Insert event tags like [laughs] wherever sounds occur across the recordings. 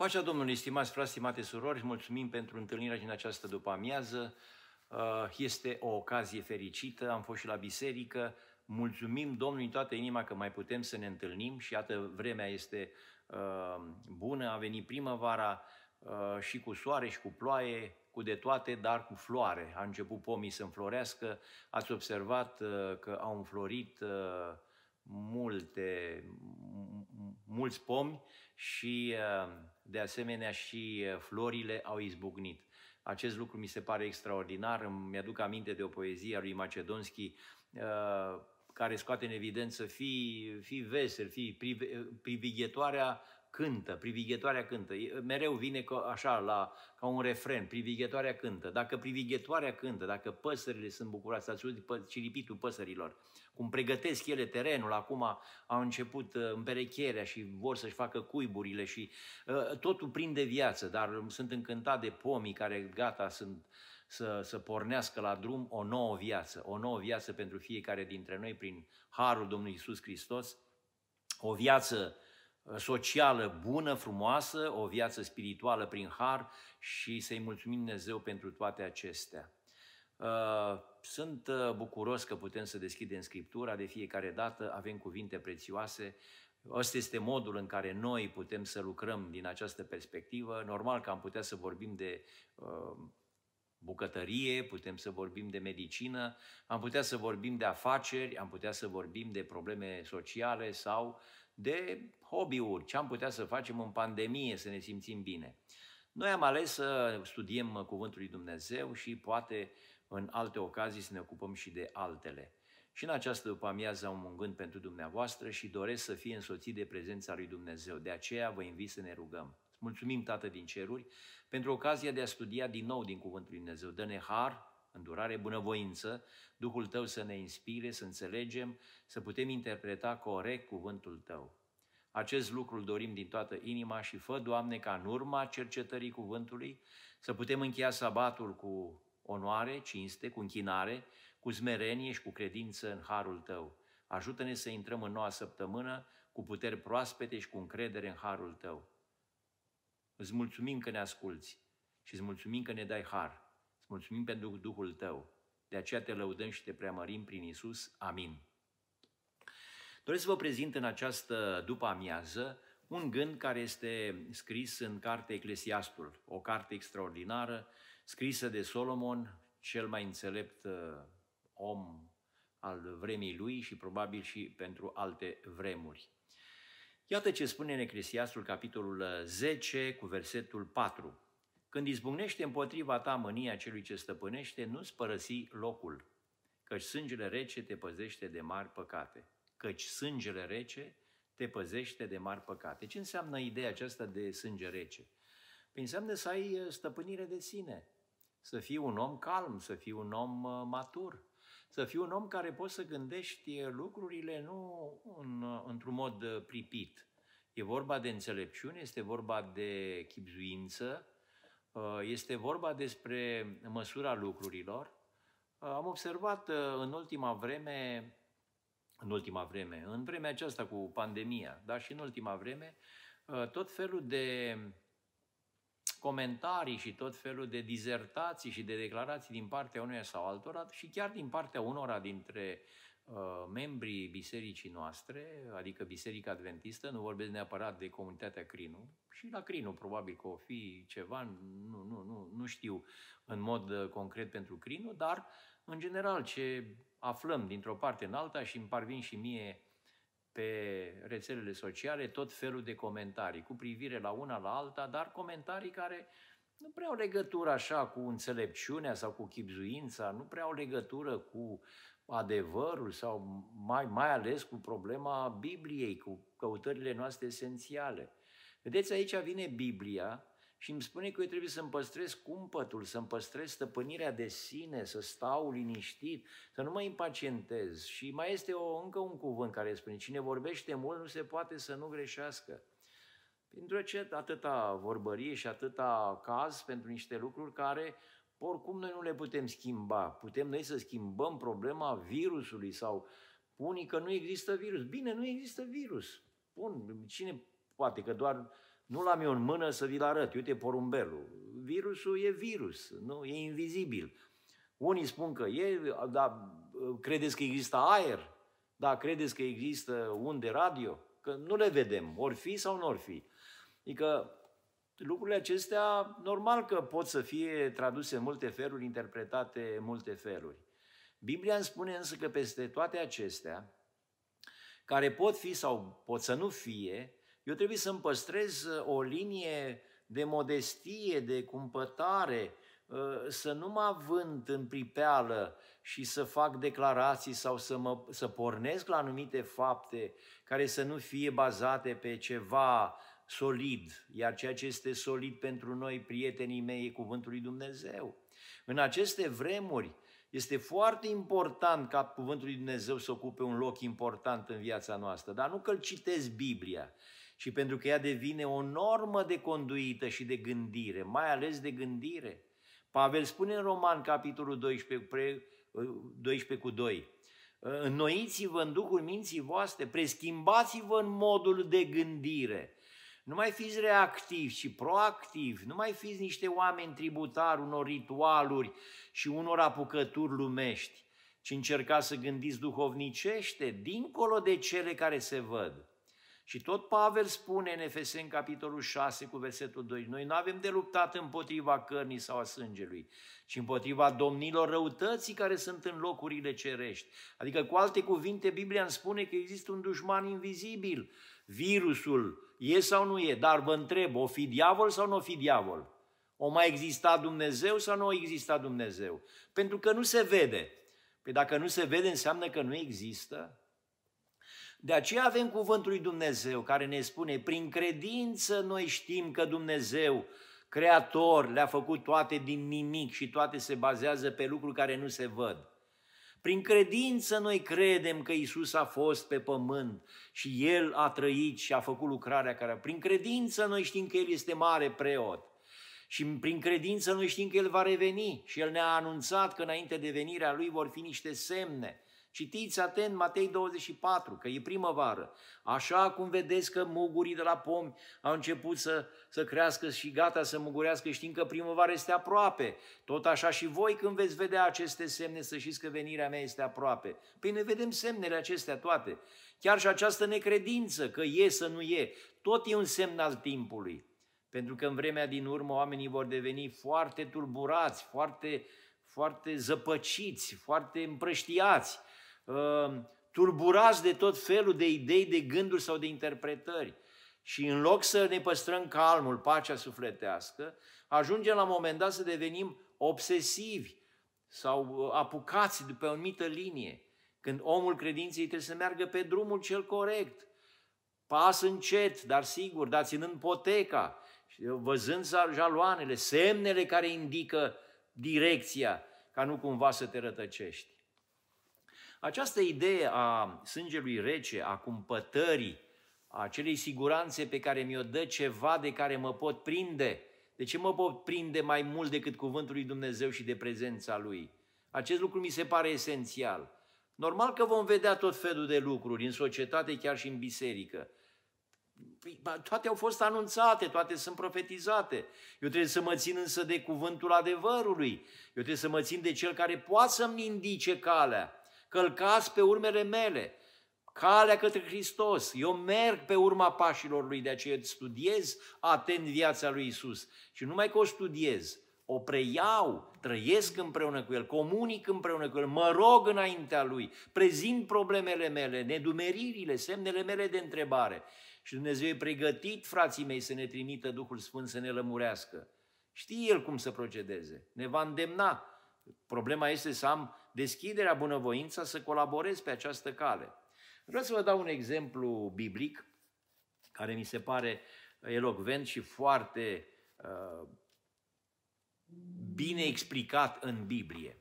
Pacea Domnului, stimați frați, stimate surori, mulțumim pentru întâlnirea din această după-amiază. Uh, este o ocazie fericită, am fost și la biserică, mulțumim Domnului în toată inima că mai putem să ne întâlnim și iată vremea este uh, bună, a venit primăvara uh, și cu soare și cu ploaie, cu de toate, dar cu floare. A început pomii să înflorească, ați observat că au înflorit multe, mulți pomi și uh, de asemenea și uh, florile au izbucnit. Acest lucru mi se pare extraordinar, îmi aduc aminte de o poezie a lui Macedonski uh, care scoate în evidență fi, fi vesel, fi privighetoarea cântă, privighetoarea cântă. Mereu vine ca, așa, la, ca un refren, privighetoarea cântă. Dacă privighetoarea cântă, dacă păsările sunt bucuroase, ați auzit ciripitul păsărilor, cum pregătesc ele terenul, acum au început uh, împerecherea și vor să-și facă cuiburile și uh, totul prinde viață, dar sunt încântat de pomii care gata sunt să, să pornească la drum o nouă viață, o nouă viață pentru fiecare dintre noi prin Harul Domnului Isus Hristos, o viață uh, socială bună, frumoasă, o viață spirituală prin har și să-i mulțumim Dumnezeu pentru toate acestea. Uh, sunt uh, bucuros că putem să deschidem Scriptura, de fiecare dată avem cuvinte prețioase, Asta este modul în care noi putem să lucrăm din această perspectivă. Normal că am putea să vorbim de uh, bucătărie, putem să vorbim de medicină, am putea să vorbim de afaceri, am putea să vorbim de probleme sociale sau de hobby-uri, ce am putea să facem în pandemie să ne simțim bine. Noi am ales să studiem Cuvântul lui Dumnezeu și poate în alte ocazii să ne ocupăm și de altele. Și în această după amiază am un gând pentru dumneavoastră și doresc să fie însoțit de prezența lui Dumnezeu. De aceea vă invit să ne rugăm. Mulțumim, Tată din ceruri, pentru ocazia de a studia din nou din Cuvântul lui Dumnezeu. Dă-ne har îndurare, bunăvoință, Duhul Tău să ne inspire, să înțelegem, să putem interpreta corect cuvântul Tău. Acest lucru îl dorim din toată inima și fă, Doamne, ca în urma cercetării cuvântului să putem încheia sabatul cu onoare, cinste, cu închinare, cu smerenie și cu credință în harul Tău. Ajută-ne să intrăm în noua săptămână cu puteri proaspete și cu încredere în harul Tău. Îți mulțumim că ne asculți și îți mulțumim că ne dai har mulțumim pentru Duhul Tău. De aceea te lăudăm și te preamărim prin Isus. Amin. Doresc să vă prezint în această după amiază un gând care este scris în cartea Eclesiastul, o carte extraordinară, scrisă de Solomon, cel mai înțelept uh, om al vremii lui și probabil și pentru alte vremuri. Iată ce spune în Eclesiastul, capitolul 10, uh, cu versetul 4. Când izbucnește împotriva ta mânia celui ce stăpânește, nu-ți părăsi locul, căci sângele rece te păzește de mari păcate. Căci sângele rece te păzește de mari păcate. Ce înseamnă ideea aceasta de sânge rece? Păi înseamnă să ai uh, stăpânire de sine, să fii un om calm, să fii un om uh, matur, să fii un om care poți să gândești uh, lucrurile nu în, într-un mod pripit. E vorba de înțelepciune, este vorba de chipzuință, Uh, este vorba despre măsura lucrurilor. Uh, am observat uh, în ultima vreme, în ultima vreme, în vremea aceasta cu pandemia, dar și în ultima vreme, tot felul de comentarii și tot felul de dizertații și de declarații din partea unuia sau altora și chiar din partea unora dintre uh, Uh, membrii bisericii noastre, adică Biserica Adventistă, nu vorbesc neapărat de comunitatea Crinu, și la Crinu probabil că o fi ceva, nu, nu, nu, nu știu în mod uh, concret pentru Crinu, dar în general ce aflăm dintr-o parte în alta și îmi parvin și mie pe rețelele sociale tot felul de comentarii cu privire la una la alta, dar comentarii care nu prea au legătură așa cu înțelepciunea sau cu chipzuința, nu prea au legătură cu adevărul sau mai, mai ales cu problema Bibliei, cu căutările noastre esențiale. Vedeți, aici vine Biblia și îmi spune că eu trebuie să-mi păstrez cumpătul, să-mi păstrez stăpânirea de sine, să stau liniștit, să nu mă impacientez. Și mai este o, încă un cuvânt care spune, cine vorbește mult nu se poate să nu greșească. Pentru ce atâta vorbărie și atâta caz pentru niște lucruri care oricum noi nu le putem schimba. Putem noi să schimbăm problema virusului sau unii că nu există virus. Bine, nu există virus. Bun, cine poate că doar nu l-am eu în mână să vi-l arăt. Uite porumbelul. Virusul e virus, nu? e invizibil. Unii spun că e, dar ă, credeți că există aer? Da, credeți că există unde radio? Că nu le vedem, ori fi sau nu ori fi. Adică lucrurile acestea, normal că pot să fie traduse în multe feluri, interpretate în multe feluri. Biblia îmi spune însă că peste toate acestea, care pot fi sau pot să nu fie, eu trebuie să-mi păstrez uh, o linie de modestie, de cumpătare, uh, să nu mă vând în pripeală și să fac declarații sau să, mă, să pornesc la anumite fapte care să nu fie bazate pe ceva solid, iar ceea ce este solid pentru noi, prietenii mei, e cuvântul lui Dumnezeu. În aceste vremuri este foarte important ca cuvântul lui Dumnezeu să ocupe un loc important în viața noastră, dar nu că-l citezi Biblia, ci pentru că ea devine o normă de conduită și de gândire, mai ales de gândire. Pavel spune în Roman, capitolul 12, 12 cu 2, Înnoiți-vă în duhul minții voastre, preschimbați-vă în modul de gândire. Nu mai fiți reactivi, ci proactivi. Nu mai fiți niște oameni tributari unor ritualuri și unor apucături lumești, ci încercați să gândiți duhovnicește, dincolo de cele care se văd. Și tot Pavel spune în Efeseni capitolul 6 cu versetul 2, noi nu avem de luptat împotriva cărnii sau a sângelui, ci împotriva domnilor răutății care sunt în locurile cerești. Adică cu alte cuvinte, Biblia îmi spune că există un dușman invizibil, virusul, E sau nu e? Dar vă întreb, o fi diavol sau nu o fi diavol? O mai exista Dumnezeu sau nu o exista Dumnezeu? Pentru că nu se vede. Păi dacă nu se vede, înseamnă că nu există. De aceea avem cuvântul lui Dumnezeu care ne spune, prin credință noi știm că Dumnezeu, Creator, le-a făcut toate din nimic și toate se bazează pe lucruri care nu se văd. Prin credință noi credem că Isus a fost pe pământ și El a trăit și a făcut lucrarea care a... Prin credință noi știm că El este mare preot. Și prin credință noi știm că El va reveni și El ne-a anunțat că înainte de venirea Lui vor fi niște semne Citiți atent Matei 24, că e primăvară. Așa cum vedeți că mugurii de la pomi au început să, să crească și gata să mugurească, știind că primăvara este aproape. Tot așa și voi când veți vedea aceste semne, să știți că venirea mea este aproape. Păi ne vedem semnele acestea toate. Chiar și această necredință că e să nu e, tot e un semn al timpului. Pentru că în vremea din urmă oamenii vor deveni foarte tulburați, foarte, foarte zăpăciți, foarte împrăștiați uh, turburați de tot felul de idei, de gânduri sau de interpretări. Și în loc să ne păstrăm calmul, pacea sufletească, ajungem la un moment dat să devenim obsesivi sau uh, apucați după o anumită linie. Când omul credinței trebuie să meargă pe drumul cel corect, pas încet, dar sigur, dar ținând poteca, uh, văzând jaloanele, semnele care indică direcția, ca nu cumva să te rătăcești. Această idee a sângelui rece, a cumpătării, a acelei siguranțe pe care mi-o dă ceva de care mă pot prinde, de ce mă pot prinde mai mult decât cuvântul lui Dumnezeu și de prezența lui? Acest lucru mi se pare esențial. Normal că vom vedea tot felul de lucruri în societate, chiar și în biserică. Păi, toate au fost anunțate, toate sunt profetizate. Eu trebuie să mă țin însă de cuvântul adevărului. Eu trebuie să mă țin de cel care poate să-mi indice calea călcați pe urmele mele, calea către Hristos. Eu merg pe urma pașilor lui, de aceea studiez atent viața lui Isus. Și numai că o studiez, o preiau, trăiesc împreună cu El, comunic împreună cu El, mă rog înaintea Lui, prezint problemele mele, nedumeririle, semnele mele de întrebare. Și Dumnezeu e pregătit, frații mei, să ne trimită Duhul Sfânt să ne lămurească. Știe El cum să procedeze, ne va îndemna. Problema este să am deschiderea, bunăvoința să colaborezi pe această cale. Vreau să vă dau un exemplu biblic care mi se pare elocvent și foarte uh, bine explicat în Biblie.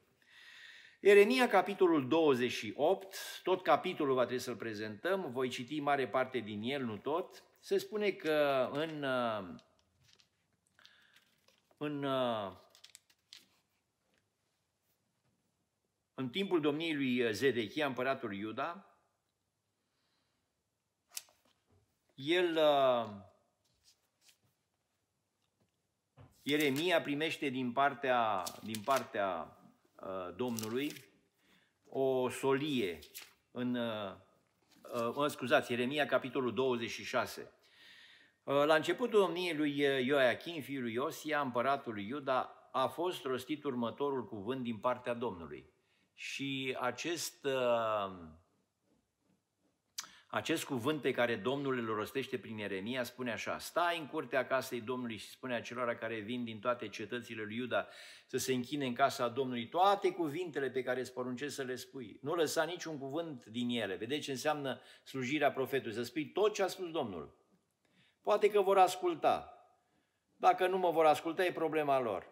Ieremia, capitolul 28, tot capitolul va trebui să-l prezentăm, voi citi mare parte din el, nu tot. Se spune că în, uh, în uh, în timpul domniei lui Zedechia, împăratul Iuda, el, uh, Ieremia primește din partea, din partea uh, Domnului o solie în, uh, mă scuzați, Ieremia, capitolul 26. La începutul domniei lui Ioachim, fiul lui Iosia, împăratul lui Iuda, a fost rostit următorul cuvânt din partea Domnului și acest, uh, acest cuvânt pe care Domnul îl rostește prin Ieremia spune așa, stai în curtea casei Domnului și spune acelora care vin din toate cetățile lui Iuda să se închine în casa Domnului toate cuvintele pe care îți poruncesc să le spui. Nu lăsa niciun cuvânt din ele. Vedeți ce înseamnă slujirea profetului, să spui tot ce a spus Domnul. Poate că vor asculta. Dacă nu mă vor asculta, e problema lor.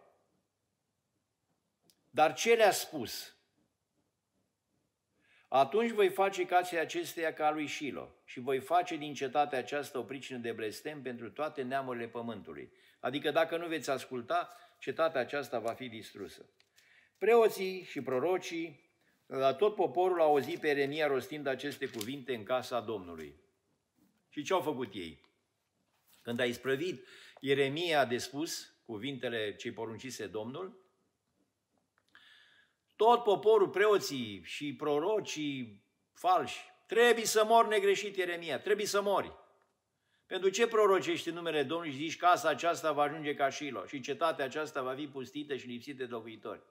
Dar ce le-a spus? Atunci voi face casei acesteia ca lui Shilo și voi face din cetatea aceasta o pricină de blestem pentru toate neamurile pământului. Adică dacă nu veți asculta, cetatea aceasta va fi distrusă. Preoții și prorocii, la tot poporul au auzit pe Eremia rostind aceste cuvinte în casa Domnului. Și ce au făcut ei? Când a isprăvit Ieremia de spus cuvintele ce poruncise Domnul, tot poporul, preoții și prorocii falși, trebuie să mor negreșit, Ieremia, trebuie să mori. Pentru ce prorocești în numele Domnului și zici casa aceasta va ajunge ca Șilo și cetatea aceasta va fi pustită și lipsită de locuitori?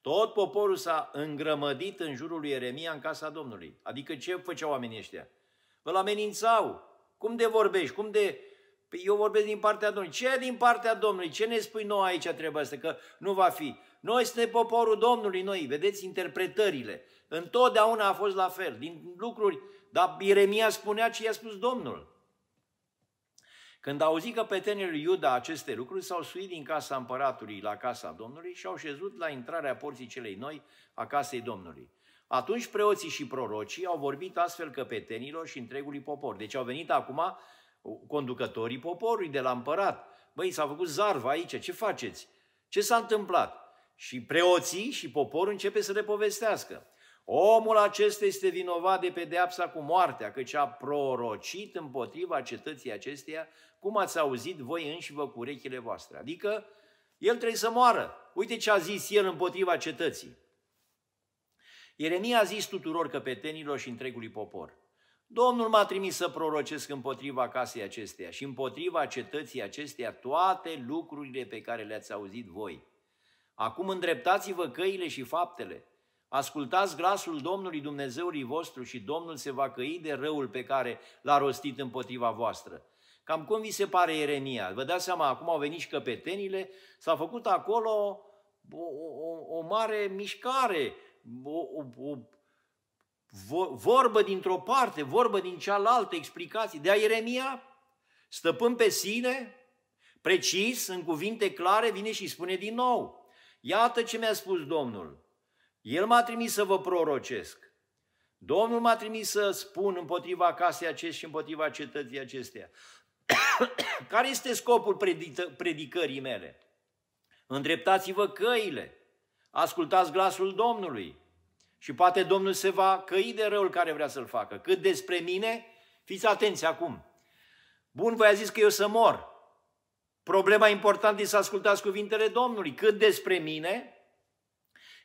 Tot poporul s-a îngrămădit în jurul lui Ieremia în casa Domnului. Adică ce făceau oamenii ăștia? Îl amenințau. Cum de vorbești? Cum de... Păi eu vorbesc din partea Domnului. Ce din partea Domnului? Ce ne spui nou aici trebuie asta? Că nu va fi. Noi suntem poporul Domnului, noi, vedeți interpretările. Întotdeauna a fost la fel, din lucruri, dar Iremia spunea ce i-a spus Domnul. Când auzi că petenii lui Iuda aceste lucruri, s-au suit din casa împăratului la casa Domnului și au șezut la intrarea porții celei noi a casei Domnului. Atunci preoții și prorocii au vorbit astfel că petenilor și întregului popor. Deci au venit acum conducătorii poporului de la împărat. Băi, s-a făcut zarva aici, ce faceți? Ce s-a întâmplat? Și preoții și poporul începe să le povestească. Omul acesta este vinovat de pedeapsa cu moartea, căci a prorocit împotriva cetății acesteia, cum ați auzit voi înși vă cu urechile voastre. Adică, el trebuie să moară. Uite ce a zis el împotriva cetății. Ieremia a zis tuturor căpetenilor și întregului popor. Domnul m-a trimis să prorocesc împotriva casei acesteia și împotriva cetății acesteia toate lucrurile pe care le-ați auzit voi. Acum îndreptați-vă căile și faptele. Ascultați glasul Domnului Dumnezeului vostru și Domnul se va căi de răul pe care l-a rostit împotriva voastră. Cam cum vi se pare Ieremia? Vă dați seama, acum au venit și căpetenile, s-a făcut acolo o, o, o mare mișcare, o, o, o vorbă dintr-o parte, vorbă din cealaltă, explicații. De a Ieremia, stăpân pe sine, precis, în cuvinte clare, vine și spune din nou – Iată ce mi-a spus Domnul. El m-a trimis să vă prorocesc. Domnul m-a trimis să spun împotriva casei acest și împotriva cetății acesteia. [coughs] Care este scopul predică- predicării mele? Îndreptați-vă căile, ascultați glasul Domnului și poate Domnul se va căi de răul care vrea să-l facă. Cât despre mine, fiți atenți acum. Bun, voi a zis că eu să mor. Problema importantă este să ascultați cuvintele Domnului. Cât despre mine,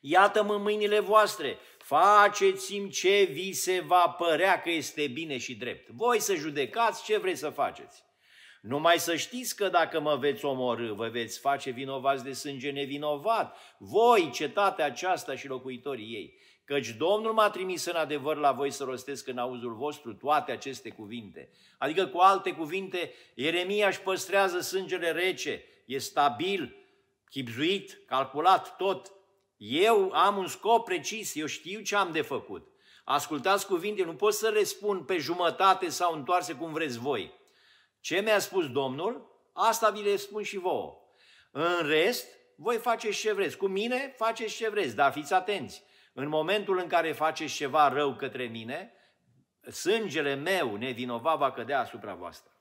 iată-mă în mâinile voastre, faceți-mi ce vi se va părea că este bine și drept. Voi să judecați ce vreți să faceți. Numai să știți că dacă mă veți omorâ, vă veți face vinovați de sânge nevinovat, voi, cetatea aceasta și locuitorii ei. Căci Domnul m-a trimis în adevăr la voi să rostesc în auzul vostru toate aceste cuvinte. Adică, cu alte cuvinte, Ieremia își păstrează sângele rece, e stabil, chipzuit, calculat tot. Eu am un scop precis, eu știu ce am de făcut. Ascultați cuvinte, nu pot să le spun pe jumătate sau întoarse cum vreți voi. Ce mi-a spus Domnul, asta vi le spun și vouă. În rest, voi faceți ce vreți. Cu mine faceți ce vreți, dar fiți atenți. În momentul în care faceți ceva rău către mine, sângele meu nevinovat va cădea asupra voastră.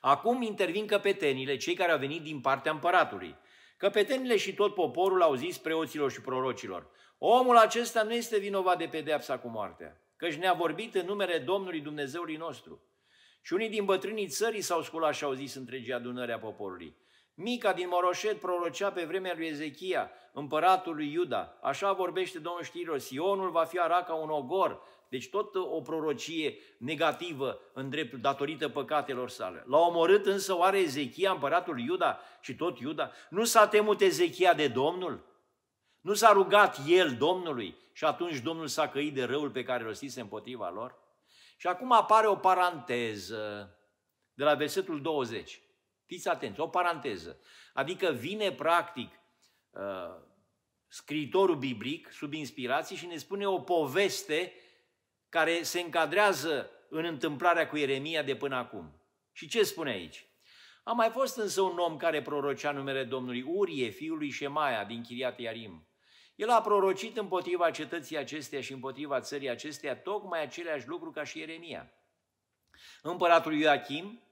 Acum intervin căpetenile, cei care au venit din partea împăratului. Căpetenile și tot poporul au zis preoților și prorocilor, omul acesta nu este vinovat de pedeapsa cu moartea, căci ne-a vorbit în numele Domnului Dumnezeului nostru. Și unii din bătrânii țării s-au sculat și au zis întregii adunări a poporului, Mica din Moroșet prorocea pe vremea lui Ezechia, împăratul lui Iuda. Așa vorbește Domnul știrilor, Sionul va fi arat ca un ogor. Deci tot o prorocie negativă în dreptul, datorită păcatelor sale. L-a omorât însă oare Ezechia, împăratul Iuda și tot Iuda? Nu s-a temut Ezechia de Domnul? Nu s-a rugat el Domnului și atunci Domnul s-a căit de răul pe care îl rostise împotriva lor? Și acum apare o paranteză de la versetul 20. Fiți atenți, o paranteză. Adică vine practic uh, scriitorul biblic sub inspirație și ne spune o poveste care se încadrează în întâmplarea cu Ieremia de până acum. Și ce spune aici? A mai fost însă un om care prorocea numele Domnului Urie, fiul lui Șemaia, din Chiriat Iarim. El a prorocit împotriva cetății acesteia și împotriva țării acesteia tocmai aceleași lucruri ca și Ieremia. Împăratul Ioachim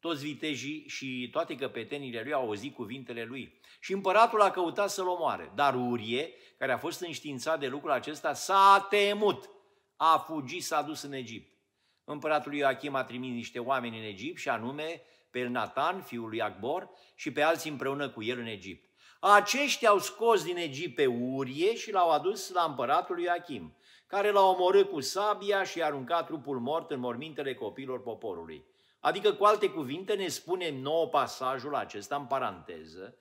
toți vitejii și toate căpetenile lui au auzit cuvintele lui. Și împăratul a căutat să-l omoare. Dar Urie, care a fost înștiințat de lucrul acesta, s-a temut. A fugit, s-a dus în Egipt. Împăratul Ioachim a trimis niște oameni în Egipt și anume pe Natan, fiul lui Acbor, și pe alții împreună cu el în Egipt. Aceștia au scos din Egipt pe Urie și l-au adus la împăratul Ioachim, care l-a omorât cu sabia și a aruncat trupul mort în mormintele copiilor poporului. Adică, cu alte cuvinte, ne spune nou pasajul acesta în paranteză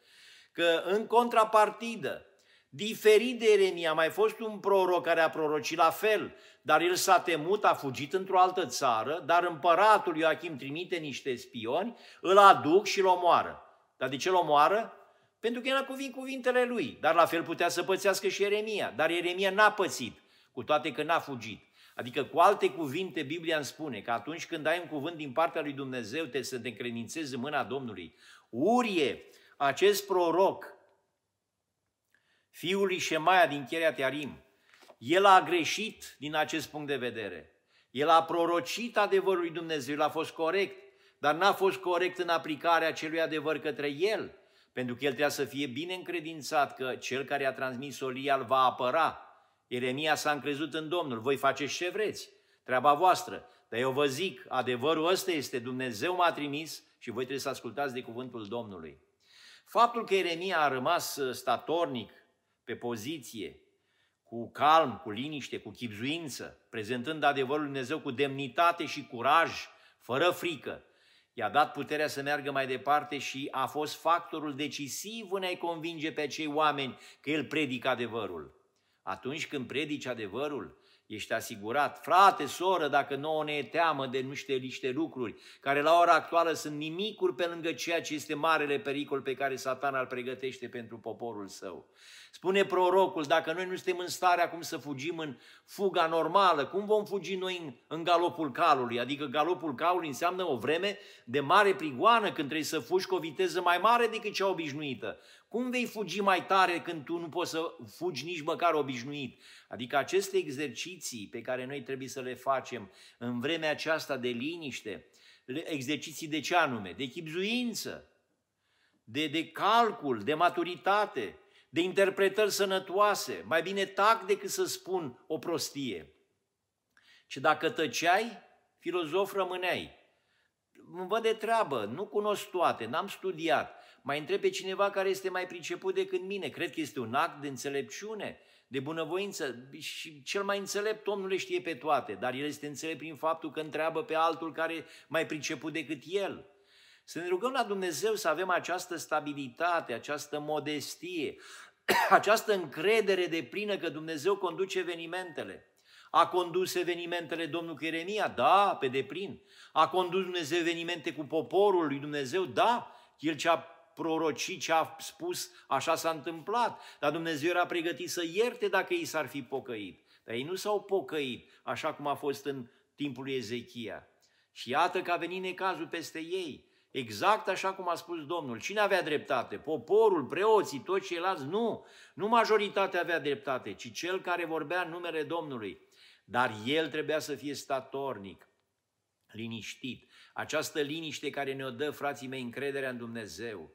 că, în contrapartidă, diferit de Eremia, mai fost un proroc care a prorocit la fel, dar el s-a temut, a fugit într-o altă țară, dar împăratul Ioachim trimite niște spioni, îl aduc și îl omoară. Dar de ce îl omoară? Pentru că era cuvint cuvintele lui, dar la fel putea să pățească și Eremia, dar Eremia n-a pățit, cu toate că n-a fugit. Adică, cu alte cuvinte, Biblia îmi spune că atunci când ai un cuvânt din partea lui Dumnezeu, te să te încredințezi în mâna Domnului. Urie, acest proroc, fiul lui Shemaia din Cherea Tearim, el a greșit din acest punct de vedere. El a prorocit adevărul lui Dumnezeu, el a fost corect, dar n-a fost corect în aplicarea acelui adevăr către el, pentru că el trebuia să fie bine încredințat că cel care a transmis Olia îl va apăra, Ieremia s-a încrezut în Domnul, voi faceți ce vreți, treaba voastră. Dar eu vă zic, adevărul ăsta este, Dumnezeu m-a trimis și voi trebuie să ascultați de cuvântul Domnului. Faptul că Ieremia a rămas uh, statornic pe poziție, cu calm, cu liniște, cu chipzuință, prezentând adevărul lui Dumnezeu cu demnitate și curaj, fără frică, i-a dat puterea să meargă mai departe și a fost factorul decisiv în a-i convinge pe cei oameni că el predică adevărul. Atunci când predici adevărul, ești asigurat. Frate, soră, dacă nouă ne e teamă de niște, niște lucruri care la ora actuală sunt nimicuri pe lângă ceea ce este marele pericol pe care satan îl pregătește pentru poporul său. Spune prorocul, dacă noi nu suntem în stare acum să fugim în fuga normală, cum vom fugi noi în, în galopul calului? Adică galopul calului înseamnă o vreme de mare prigoană când trebuie să fugi cu o viteză mai mare decât cea obișnuită. Cum vei fugi mai tare când tu nu poți să fugi nici măcar obișnuit? Adică aceste exerciții pe care noi trebuie să le facem în vremea aceasta de liniște, exerciții de ce anume? De chipzuință, de, de calcul, de maturitate, de interpretări sănătoase. Mai bine tac decât să spun o prostie. Și dacă tăceai, filozof rămâneai. Văd de treabă, nu cunosc toate, n-am studiat, mai întreb pe cineva care este mai priceput decât mine. Cred că este un act de înțelepciune, de bunăvoință și cel mai înțelept om nu le știe pe toate, dar el este înțelept prin faptul că întreabă pe altul care mai priceput decât el. Să ne rugăm la Dumnezeu să avem această stabilitate, această modestie, [clears throat] această încredere de plină că Dumnezeu conduce evenimentele. A condus evenimentele Domnul Ieremia? Da, pe deplin. A condus Dumnezeu evenimente cu poporul lui Dumnezeu? Da, el ce a proroci ce a spus, așa s-a întâmplat, dar Dumnezeu era pregătit să ierte dacă ei s-ar fi pocăit. Dar ei nu s-au pocăit, așa cum a fost în timpul lui Ezechia. Și iată că a venit necazul peste ei. Exact așa cum a spus Domnul. Cine avea dreptate? Poporul, preoții, toți ceilalți? Nu. Nu majoritatea avea dreptate, ci cel care vorbea în numele Domnului. Dar el trebuia să fie statornic, liniștit. Această liniște care ne-o dă, frații mei, încrederea în Dumnezeu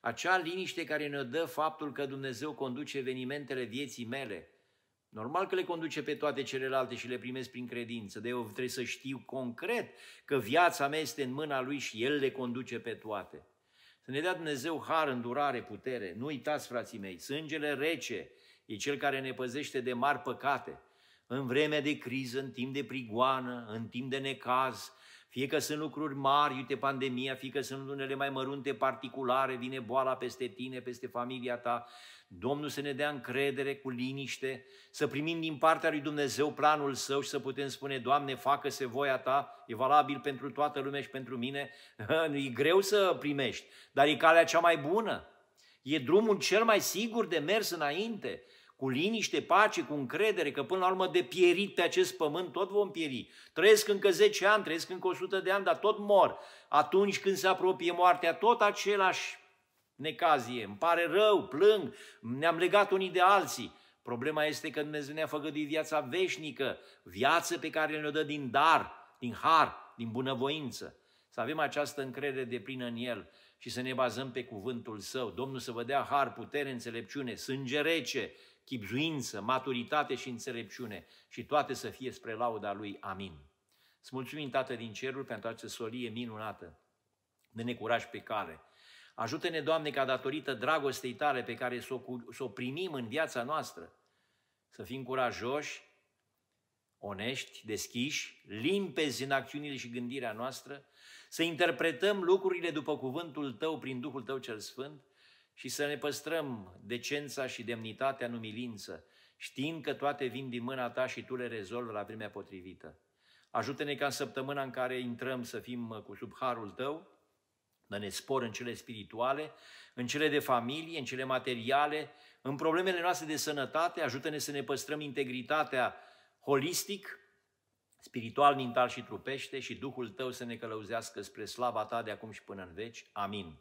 acea liniște care ne dă faptul că Dumnezeu conduce evenimentele vieții mele. Normal că le conduce pe toate celelalte și le primesc prin credință, de eu trebuie să știu concret că viața mea este în mâna Lui și El le conduce pe toate. Să ne dea Dumnezeu har, îndurare, putere. Nu uitați, frații mei, sângele rece e cel care ne păzește de mari păcate. În vreme de criză, în timp de prigoană, în timp de necaz, fie că sunt lucruri mari, uite pandemia, fie că sunt unele mai mărunte particulare, vine boala peste tine, peste familia ta, Domnul să ne dea încredere cu liniște, să primim din partea lui Dumnezeu planul său și să putem spune, Doamne, facă-se voia ta, e valabil pentru toată lumea și pentru mine. [laughs] E greu să primești, dar e calea cea mai bună. E drumul cel mai sigur de mers înainte cu liniște, pace, cu încredere, că până la urmă de pierit pe acest pământ tot vom pieri. Trăiesc încă 10 ani, trăiesc încă 100 de ani, dar tot mor. Atunci când se apropie moartea, tot același necazie. Îmi pare rău, plâng, ne-am legat unii de alții. Problema este că Dumnezeu ne-a făgăduit viața veșnică, viață pe care ne-o dă din dar, din har, din bunăvoință. Să avem această încredere de plină în El și să ne bazăm pe cuvântul Său. Domnul să vă dea har, putere, înțelepciune, sânge rece, chipzuință, maturitate și înțelepciune și toate să fie spre lauda Lui. Amin. Să mulțumim, Tată din Cerul, pentru această solie minunată de necuraj pe care. Ajută-ne, Doamne, ca datorită dragostei tale pe care să o, să o primim în viața noastră, să fim curajoși, onești, deschiși, limpezi în acțiunile și gândirea noastră, să interpretăm lucrurile după cuvântul Tău prin Duhul Tău cel Sfânt și să ne păstrăm decența și demnitatea în umilință, știind că toate vin din mâna Ta și Tu le rezolvi la vremea potrivită. Ajută-ne ca în săptămâna în care intrăm să fim uh, cu sub harul Tău, dă ne spor în cele spirituale, în cele de familie, în cele materiale, în problemele noastre de sănătate, ajută-ne să ne păstrăm integritatea holistic, spiritual, mental și trupește și Duhul tău să ne călăuzească spre slava ta de acum și până în veci. Amin.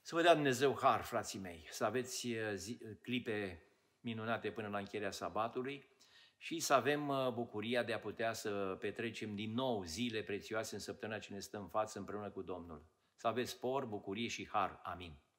Să vă dea Dumnezeu har, frații mei, să aveți eh, zi, eh, clipe minunate până la încheierea sabatului și să avem eh, bucuria de a putea să petrecem din nou zile prețioase în săptămâna ce ne stă în față împreună cu Domnul. Să aveți spor, bucurie și har. Amin.